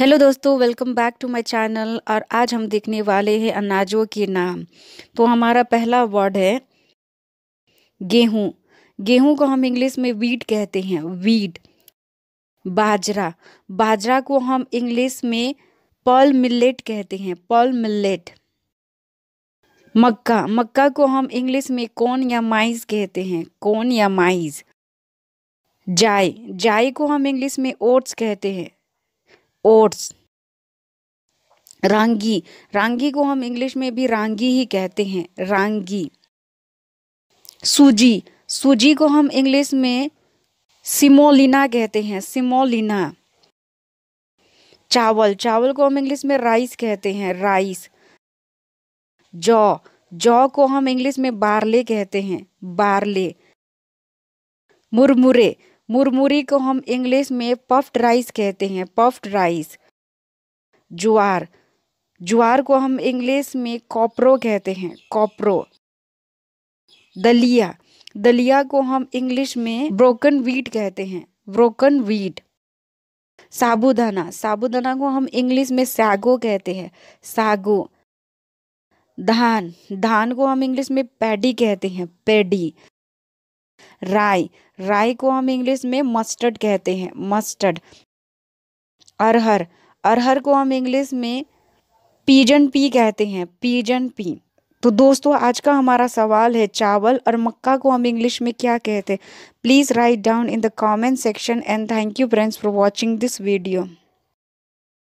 hello दोस्तों welcome back to my channel और आज हम देखने वाले हैं अनाजों के नाम तो हमारा पहला वर्ड है गेहूं गेहूं को हम इंग्लिश में वीट कहते हैं वीट बाजरा बाजरा को हम इंग्लिश में पॉल मिलेट कहते हैं पॉल मिलेट मक्का मक्का को हम इंग्लिश में कौन या माइज कहते हैं कौन या माइज जाय जाय को हम इंग्लिश में ओट्स कहते हैं ओट्स रांगी रांगी को हम इंग्लिश में भी रांगी ही कहते हैं रांगी सूजी सूजी को हम इंग्लिश में सिमोलिना कहते हैं सिमोलिना चावल चावल को हम इंग्लिश में राइस कहते हैं राइस जौ जौ को हम इंग्लिश में बारले कहते हैं बारले मुरमुरे मुरमुरी को हम इंग्लिश में पफ्ड राइस कहते हैं पफ्ड राइस ज्वार ज्वार को हम इंग्लिश में कॉपरो कहते हैं कॉपरो दलिया दलिया को हम इंग्लिश में ब्रोकन वीट कहते हैं ब्रोकन वीट साबुदाना साबुदाना को हम इंग्लिश में सागो कहते हैं सागो धान धान को हम इंग्लिश में पैडी कहते हैं पैडी राई राई को हम इंग्लिश में मस्टर्ड कहते हैं मस्टर्ड अरहर अरहर को हम इंग्लिश में पीजन पी कहते हैं पीजन पी तो दोस्तों आज का हमारा सवाल है चावल और मक्का को हम इंग्लिश में क्या कहते हैं please write down in the comment section and thank you friends for watching this video